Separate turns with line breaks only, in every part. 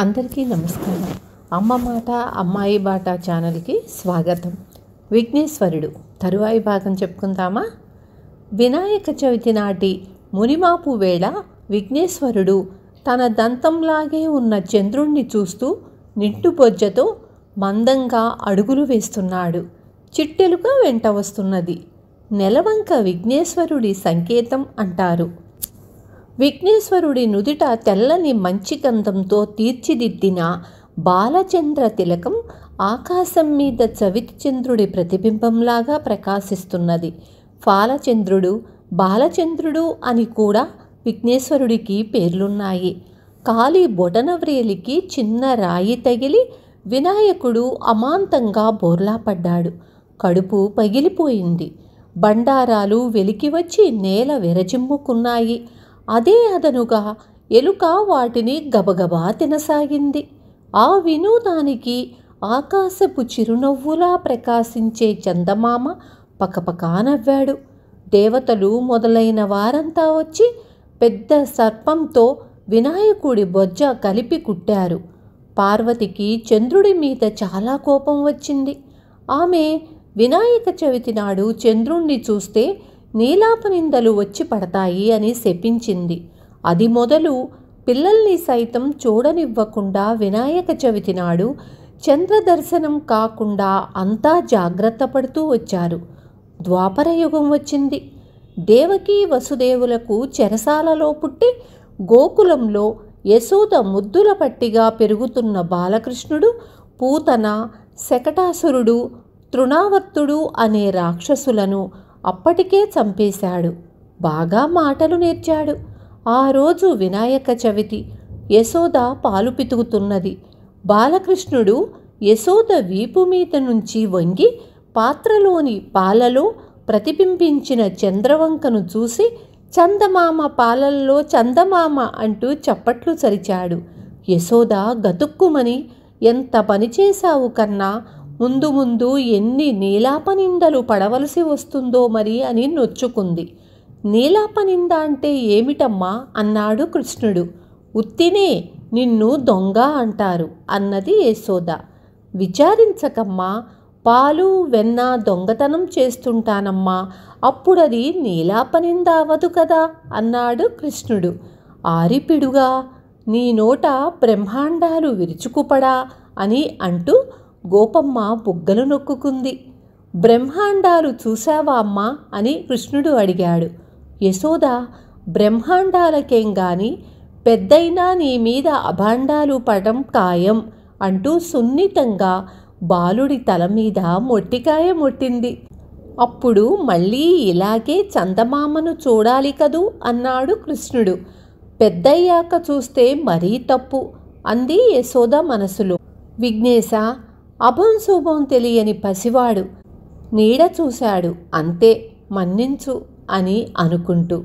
అందరికీ నమస్కారం అమ్మ మాట అమ్మాయి బాట ఛానల్కి స్వాగతం విఘ్నేశ్వరుడు తరువాయి భాగం చెప్పుకుందామా వినాయక చవితి నాటి మునిమాపు వేళ విఘ్నేశ్వరుడు తన దంతంలాగే ఉన్న చంద్రుణ్ణి చూస్తూ బొజ్జతో మందంగా అడుగులు వేస్తున్నాడు చిట్టెలుగా వెంట వస్తున్నది నెలవంక విఘ్నేశ్వరుడి సంకేతం అంటారు విఘ్నేశ్వరుడి నుదిట తెల్లని మంచి గంధంతో తీర్చిదిద్దిన బాలచంద్ర తిలకం ఆకాశం మీద చవితిచంద్రుడి ప్రతిబింబంలాగా ప్రకాశిస్తున్నది ఫాలచంద్రుడు బాలచంద్రుడు అని కూడా విఘ్నేశ్వరుడికి పేర్లున్నాయి కాలి బొటనవ్రేలికి చిన్న రాయి తగిలి వినాయకుడు అమాంతంగా బోర్లాపడ్డాడు కడుపు పగిలిపోయింది బండారాలు వెలికి వచ్చి నేల విరచిమ్ముకున్నాయి అదే అదనుగా ఎలుక వాటిని గబగబా తినసాగింది ఆ వినోదానికి ఆకాశపు చిరునవ్వులా ప్రకాశించే చందమామ పకపకా నవ్వాడు దేవతలు మొదలైన వారంతా వచ్చి పెద్ద సర్పంతో వినాయకుడి బొజ్జ కలిపి కుట్టారు పార్వతికి చంద్రుడి మీద చాలా కోపం వచ్చింది ఆమె వినాయక చవితి నాడు చంద్రుణ్ణి చూస్తే నిందలు వచ్చి పడతాయి అని శపించింది అది మొదలు పిల్లల్ని సైతం చూడనివ్వకుండా వినాయక చవితి నాడు చంద్రదర్శనం కాకుండా అంతా జాగ్రత్త పడుతూ వచ్చారు ద్వాపర యుగం వచ్చింది దేవకీ వసుదేవులకు చెరసాలలో పుట్టి గోకులంలో యశోద ముద్దుల పట్టిగా పెరుగుతున్న బాలకృష్ణుడు పూతన శకటాసురుడు తృణావర్తుడు అనే రాక్షసులను అప్పటికే చంపేశాడు బాగా మాటలు నేర్చాడు ఆ రోజు వినాయక చవితి యశోద పాలు పితుకుతున్నది బాలకృష్ణుడు యశోద వీపు మీద నుంచి వంగి పాత్రలోని పాలలో ప్రతిబింబించిన చంద్రవంకను చూసి చందమామ పాలల్లో చందమామ అంటూ చప్పట్లు సరిచాడు యశోద గతుక్కుమని ఎంత పనిచేశావు కన్నా ముందు ముందు ఎన్ని నీలాపనిందలు పడవలసి వస్తుందో మరి అని నొచ్చుకుంది నీలాపనింద అంటే ఏమిటమ్మా అన్నాడు కృష్ణుడు ఉత్తినే నిన్ను దొంగ అంటారు అన్నది యశోద విచారించకమ్మా పాలు వెన్న దొంగతనం చేస్తుంటానమ్మా అప్పుడది నీలాపనింద అవదు కదా అన్నాడు కృష్ణుడు ఆరిపిడుగా నీ నోట బ్రహ్మాండాలు విరుచుకుపడా అని అంటూ గోపమ్మ బుగ్గలు నొక్కుకుంది బ్రహ్మాండాలు చూశావా అమ్మా అని కృష్ణుడు అడిగాడు యశోద బ్రహ్మాండాలకేం గాని పెద్దయినా నీ మీద అభాండాలు పడం ఖాయం అంటూ సున్నితంగా బాలుడి తల మీద మొట్టికాయ మొట్టింది అప్పుడు మళ్ళీ ఇలాగే చందమామను చూడాలి కదూ అన్నాడు కృష్ణుడు పెద్దయ్యాక చూస్తే మరీ తప్పు అంది యశోద మనసులో విఘ్నేశ అభంశుభం తెలియని పసివాడు నీడ చూశాడు అంతే మన్నించు అని అనుకుంటూ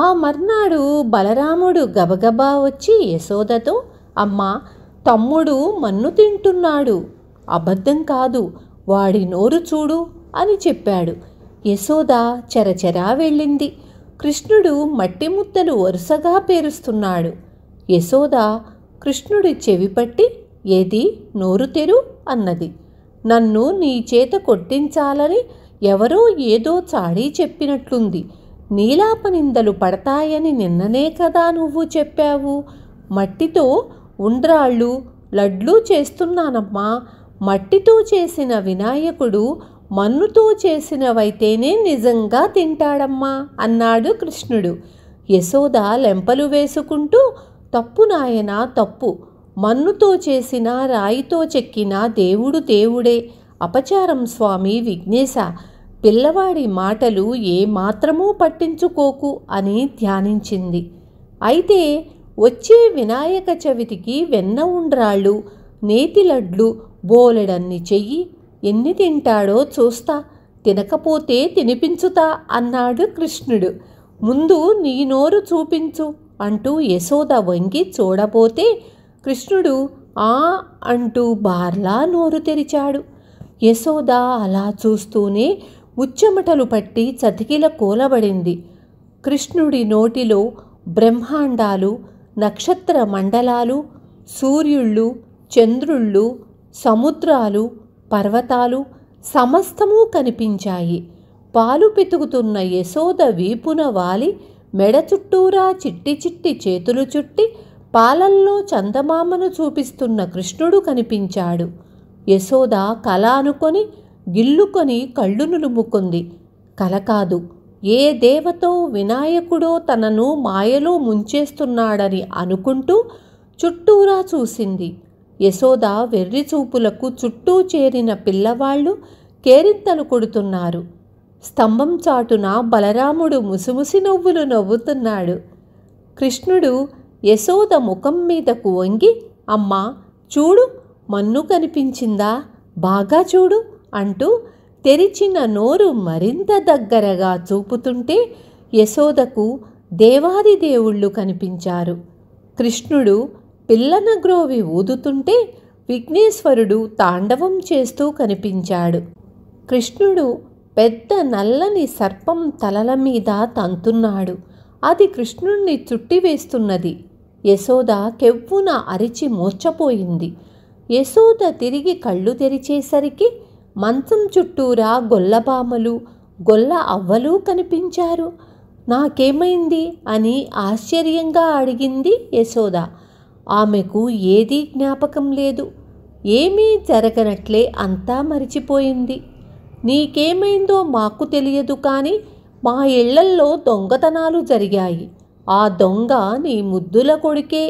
ఆ మర్నాడు బలరాముడు గబగబా వచ్చి యశోదతో అమ్మా తమ్ముడు మన్ను తింటున్నాడు అబద్ధం కాదు వాడి నోరు చూడు అని చెప్పాడు యశోద చెరచెరా వెళ్ళింది కృష్ణుడు మట్టి ముద్దను వరుసగా పేరుస్తున్నాడు యశోద కృష్ణుడి చెవిపట్టి ఏది నోరు తెరు అన్నది నన్ను నీ చేత కొట్టించాలని ఎవరో ఏదో చాడీ చెప్పినట్లుంది నీలాపనిందలు పడతాయని నిన్ననే కదా నువ్వు చెప్పావు మట్టితో ఉండ్రాళ్ళు లడ్లు చేస్తున్నానమ్మా మట్టితో చేసిన వినాయకుడు మన్నుతో చేసినవైతేనే నిజంగా తింటాడమ్మా అన్నాడు కృష్ణుడు యశోద లెంపలు వేసుకుంటూ తప్పు నాయనా తప్పు మన్నుతో చేసిన రాయితో చెక్కిన దేవుడు దేవుడే అపచారం స్వామి విఘ్నేశ పిల్లవాడి మాటలు ఏమాత్రమూ పట్టించుకోకు అని ధ్యానించింది అయితే వచ్చే వినాయక చవితికి వెన్న ఉండ్రాళ్ళు నేతిలడ్లు బోలెడన్ని చెయ్యి ఎన్ని తింటాడో చూస్తా తినకపోతే తినిపించుతా అన్నాడు కృష్ణుడు ముందు నీ నోరు చూపించు అంటూ యశోద వంగి చూడపోతే కృష్ణుడు ఆ అంటూ బార్లా నోరు తెరిచాడు యశోద అలా చూస్తూనే ఉచ్చమటలు పట్టి చతికిల కూలబడింది కృష్ణుడి నోటిలో బ్రహ్మాండాలు నక్షత్ర మండలాలు సూర్యుళ్ళు చంద్రుళ్ళు సముద్రాలు పర్వతాలు సమస్తము కనిపించాయి పాలు పితుకుతున్న యశోద వీపున వాలి మెడ చుట్టూరా చిట్టి చిట్టి చేతులు చుట్టి పాలల్లో చందమామను చూపిస్తున్న కృష్ణుడు కనిపించాడు యశోద కళ అనుకొని గిల్లుకొని కళ్ళు నులుముకుంది కల కాదు ఏ దేవతో వినాయకుడో తనను మాయలో ముంచేస్తున్నాడని అనుకుంటూ చుట్టూరా చూసింది యశోద వెర్రి చూపులకు చుట్టూ చేరిన పిల్లవాళ్ళు కేరింతలు కొడుతున్నారు స్తంభం చాటున బలరాముడు ముసుముసి నవ్వులు నవ్వుతున్నాడు కృష్ణుడు యశోద ముఖం మీదకు వంగి అమ్మా చూడు మన్ను కనిపించిందా బాగా చూడు అంటూ తెరిచిన నోరు మరింత దగ్గరగా చూపుతుంటే యశోదకు దేవాది దేవుళ్ళు కనిపించారు కృష్ణుడు పిల్లన గ్రోవి ఊదుతుంటే విఘ్నేశ్వరుడు తాండవం చేస్తూ కనిపించాడు కృష్ణుడు పెద్ద నల్లని సర్పం తలల మీద తంతున్నాడు అది కృష్ణుణ్ణి చుట్టివేస్తున్నది యశోద కెవ్వున అరిచి మూర్చపోయింది యశోద తిరిగి కళ్ళు తెరిచేసరికి మంచం చుట్టూరా గొల్లబామలు గొల్ల అవ్వలు కనిపించారు నాకేమైంది అని ఆశ్చర్యంగా అడిగింది యశోద ఆమెకు ఏదీ జ్ఞాపకం లేదు ఏమీ జరగనట్లే అంతా మరిచిపోయింది నీకేమైందో మాకు తెలియదు కానీ మా ఇళ్లల్లో దొంగతనాలు జరిగాయి ఆ దొంగ నీ ముద్దుల కొడుకే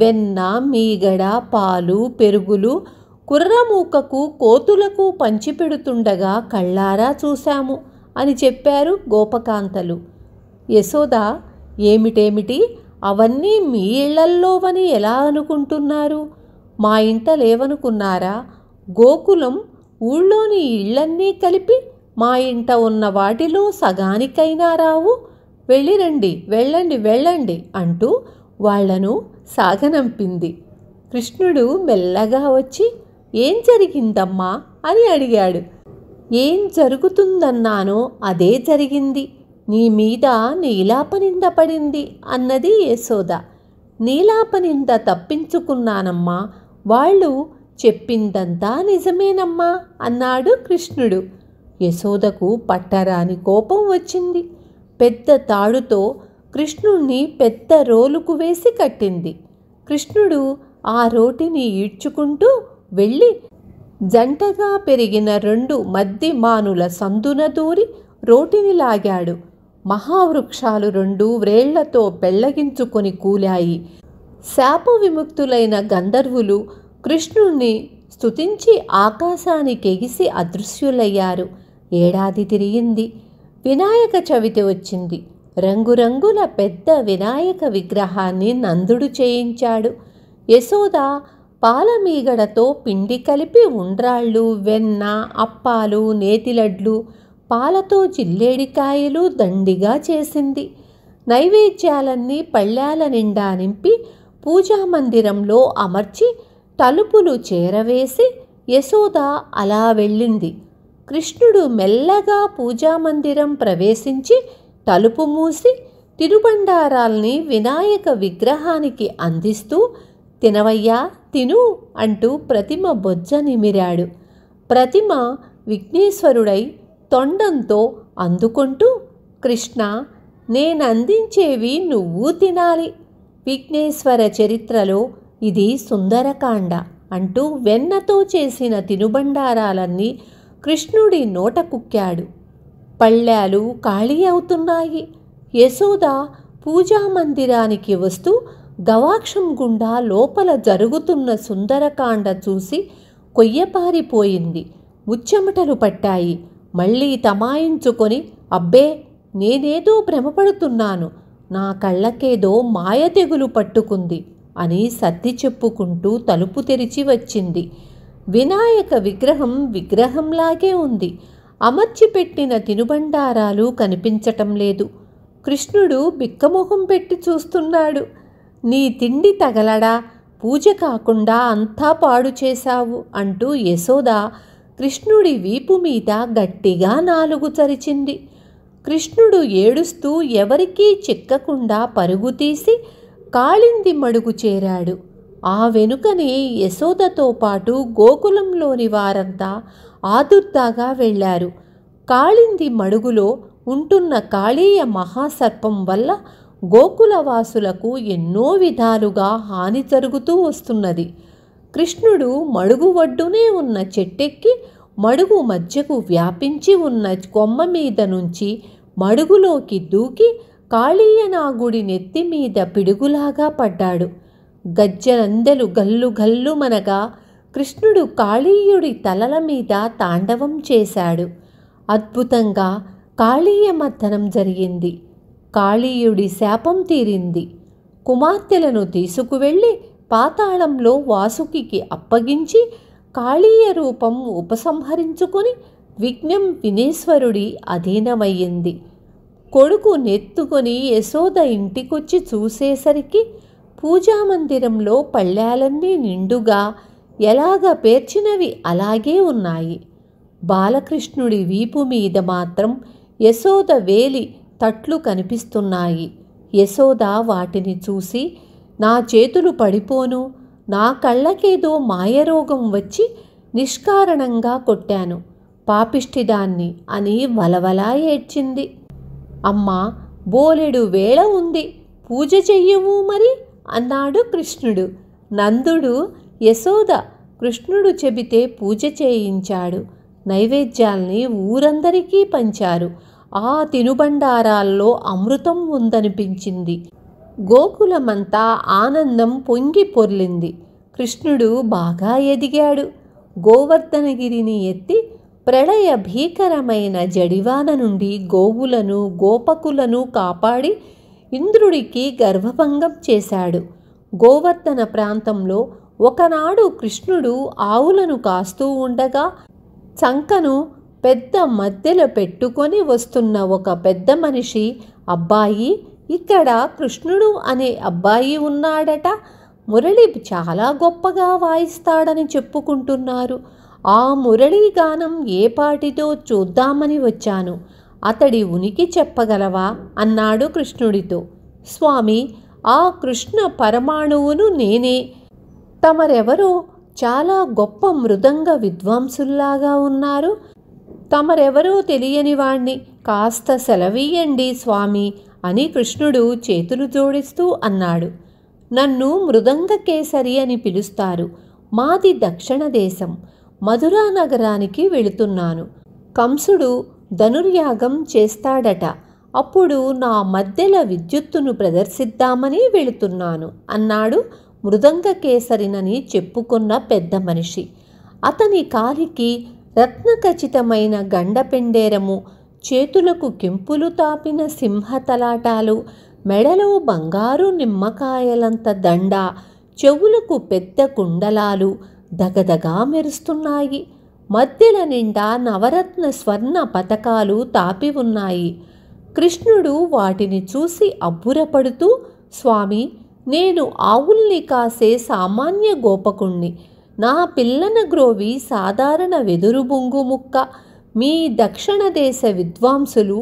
వెన్న మీగడ పాలు పెరుగులు కుర్రమూకకు కోతులకు పంచిపెడుతుండగా కళ్ళారా చూశాము అని చెప్పారు గోపకాంతలు యశోద ఏమిటేమిటి అవన్నీ మీ ఇళ్లల్లోవని ఎలా అనుకుంటున్నారు మా ఇంట లేవనుకున్నారా గోకులం ఊళ్ళోని ఇళ్ళన్నీ కలిపి మా ఇంట ఉన్న వాటిలో సగానికైనా రావు వెళ్ళిరండి వెళ్ళండి వెళ్ళండి అంటూ వాళ్లను సాగనంపింది కృష్ణుడు మెల్లగా వచ్చి ఏం జరిగిందమ్మా అని అడిగాడు ఏం జరుగుతుందన్నానో అదే జరిగింది నీ మీద నీలాప నింద పడింది అన్నది యశోద నీలాప నింద తప్పించుకున్నానమ్మా వాళ్ళు చెప్పిందంతా నిజమేనమ్మా అన్నాడు కృష్ణుడు యశోదకు పట్టరాని కోపం వచ్చింది పెద్ద తాడుతో కృష్ణుణ్ణి పెద్ద రోలుకు వేసి కట్టింది కృష్ణుడు ఆ రోటిని ఈడ్చుకుంటూ వెళ్ళి జంటగా పెరిగిన రెండు మద్ది మానుల సందున దూరి రోటిని లాగాడు మహావృక్షాలు రెండు వ్రేళ్లతో పెళ్లగించుకొని కూలాయి శాప విముక్తులైన గంధర్వులు కృష్ణుణ్ణి స్తుతించి ఎగిసి అదృశ్యులయ్యారు ఏడాది తిరిగింది వినాయక చవితి వచ్చింది రంగురంగుల పెద్ద వినాయక విగ్రహాన్ని నందుడు చేయించాడు యశోద పాలమీగడతో పిండి కలిపి ఉండ్రాళ్ళు వెన్న అప్పాలు నేతిలడ్లు పాలతో జిల్లేడికాయలు దండిగా చేసింది నైవేద్యాలన్నీ పళ్ళాల నిండా నింపి పూజామందిరంలో అమర్చి తలుపులు చేరవేసి యశోద అలా వెళ్ళింది కృష్ణుడు మెల్లగా పూజామందిరం ప్రవేశించి తలుపు మూసి తిరుబండారాల్ని వినాయక విగ్రహానికి అందిస్తూ తినవయ్యా తిను అంటూ ప్రతిమ బొజ్జ నిమిరాడు ప్రతిమ విఘ్నేశ్వరుడై తొండంతో అందుకుంటూ కృష్ణ నేనందించేవి నువ్వు తినాలి విఘ్నేశ్వర చరిత్రలో ఇది సుందరకాండ అంటూ వెన్నతో చేసిన తినుబండారాలన్నీ కృష్ణుడి నోట కుక్కాడు పళ్ళాలు ఖాళీ అవుతున్నాయి యశోద పూజా మందిరానికి వస్తూ గవాక్షం గుండా లోపల జరుగుతున్న సుందరకాండ చూసి కొయ్యపారిపోయింది ముచ్చెమటలు పట్టాయి మళ్ళీ తమాయించుకొని అబ్బే నేనేదో భ్రమపడుతున్నాను నా కళ్ళకేదో మాయతెగులు పట్టుకుంది అని సర్ది చెప్పుకుంటూ తలుపు తెరిచి వచ్చింది వినాయక విగ్రహం విగ్రహంలాగే ఉంది అమర్చిపెట్టిన తినుబండారాలు కనిపించటం లేదు కృష్ణుడు బిక్కమొహం పెట్టి చూస్తున్నాడు నీ తిండి తగలడా పూజ కాకుండా అంతా పాడు చేశావు అంటూ యశోద కృష్ణుడి వీపు మీద గట్టిగా నాలుగు చరిచింది కృష్ణుడు ఏడుస్తూ ఎవరికీ చిక్కకుండా పరుగు తీసి కాళింది మడుగు చేరాడు ఆ వెనుకనే యశోదతో పాటు గోకులంలోని వారంతా ఆదుర్దాగా వెళ్ళారు కాళింది మడుగులో ఉంటున్న కాళీయ మహాసర్పం వల్ల గోకులవాసులకు ఎన్నో విధాలుగా హాని జరుగుతూ వస్తున్నది కృష్ణుడు మడుగు ఒడ్డునే ఉన్న చెట్టెక్కి మడుగు మధ్యకు వ్యాపించి ఉన్న కొమ్మ మీద నుంచి మడుగులోకి దూకి కాళీయనాగుడి నెత్తి మీద పిడుగులాగా పడ్డాడు గజ్జనందెలు గల్లు గల్లుమనగా కృష్ణుడు కాళీయుడి తలల మీద తాండవం చేశాడు అద్భుతంగా కాళీయమర్దనం జరిగింది కాళీయుడి శాపం తీరింది కుమార్తెలను తీసుకువెళ్ళి పాతాళంలో వాసుకికి అప్పగించి కాళీయ రూపం ఉపసంహరించుకొని విఘ్నం వినేశ్వరుడి అధీనమయ్యింది కొడుకు నెత్తుకొని యశోద ఇంటికొచ్చి చూసేసరికి పూజామందిరంలో పళ్ళాలన్నీ నిండుగా ఎలాగ పేర్చినవి అలాగే ఉన్నాయి బాలకృష్ణుడి వీపు మీద మాత్రం యశోద వేలి తట్లు కనిపిస్తున్నాయి యశోద వాటిని చూసి నా చేతులు పడిపోను నా కళ్ళకేదో మాయరోగం వచ్చి నిష్కారణంగా కొట్టాను పాపిష్టిదాన్ని అని వలవలా ఏడ్చింది అమ్మ బోలెడు వేళ ఉంది పూజ చెయ్యవు మరి అన్నాడు కృష్ణుడు నందుడు యశోద కృష్ణుడు చెబితే పూజ చేయించాడు నైవేద్యాల్ని ఊరందరికీ పంచారు ఆ తినుబండారాల్లో అమృతం ఉందనిపించింది గోకులమంతా ఆనందం పొంగి పొర్లింది కృష్ణుడు బాగా ఎదిగాడు గోవర్ధనగిరిని ఎత్తి ప్రళయ భీకరమైన జడివాన నుండి గోవులను గోపకులను కాపాడి ఇంద్రుడికి గర్వభంగం చేశాడు గోవర్ధన ప్రాంతంలో ఒకనాడు కృష్ణుడు ఆవులను కాస్తూ ఉండగా చంకను పెద్ద మధ్యలో పెట్టుకొని వస్తున్న ఒక పెద్ద మనిషి అబ్బాయి ఇక్కడ కృష్ణుడు అనే అబ్బాయి ఉన్నాడట మురళి చాలా గొప్పగా వాయిస్తాడని చెప్పుకుంటున్నారు ఆ మురళీ గానం ఏ పాటిదో చూద్దామని వచ్చాను అతడి ఉనికి చెప్పగలవా అన్నాడు కృష్ణుడితో స్వామి ఆ కృష్ణ పరమాణువును నేనే తమరెవరో చాలా గొప్ప మృదంగ విద్వాంసుల్లాగా ఉన్నారు తమరెవరో తెలియని వాణ్ణి కాస్త సెలవీయండి స్వామి అని కృష్ణుడు చేతులు జోడిస్తూ అన్నాడు నన్ను మృదంగ కేసరి అని పిలుస్తారు మాది దక్షిణ దేశం మధురా నగరానికి వెళుతున్నాను కంసుడు ధనుర్యాగం చేస్తాడట అప్పుడు నా మధ్యల విద్యుత్తును ప్రదర్శిద్దామని వెళుతున్నాను అన్నాడు మృదంగ కేసరినని చెప్పుకున్న పెద్ద మనిషి అతని కాలికి రత్నఖచితమైన గండపెండేరము చేతులకు కెంపులు తాపిన సింహతలాటాలు మెడలో బంగారు నిమ్మకాయలంత దండ చెవులకు పెద్ద కుండలాలు దగదగా మెరుస్తున్నాయి మధ్యల నిండా నవరత్న స్వర్ణ పథకాలు తాపి ఉన్నాయి కృష్ణుడు వాటిని చూసి అబ్బురపడుతూ స్వామి నేను ఆవుల్ని కాసే సామాన్య గోపకుణ్ణి నా పిల్లన గ్రోవి సాధారణ వెదురు బొంగు ముక్క మీ దక్షిణ దేశ విద్వాంసులు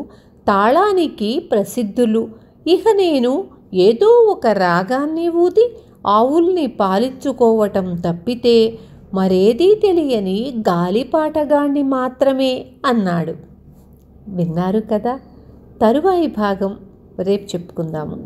తాళానికి ప్రసిద్ధులు ఇక నేను ఏదో ఒక రాగాన్ని ఊది ఆవుల్ని పాలించుకోవటం తప్పితే మరేదీ తెలియని గాలిపాటగాణ్ణి మాత్రమే అన్నాడు విన్నారు కదా తరువాయి భాగం రేపు చెప్పుకుందాము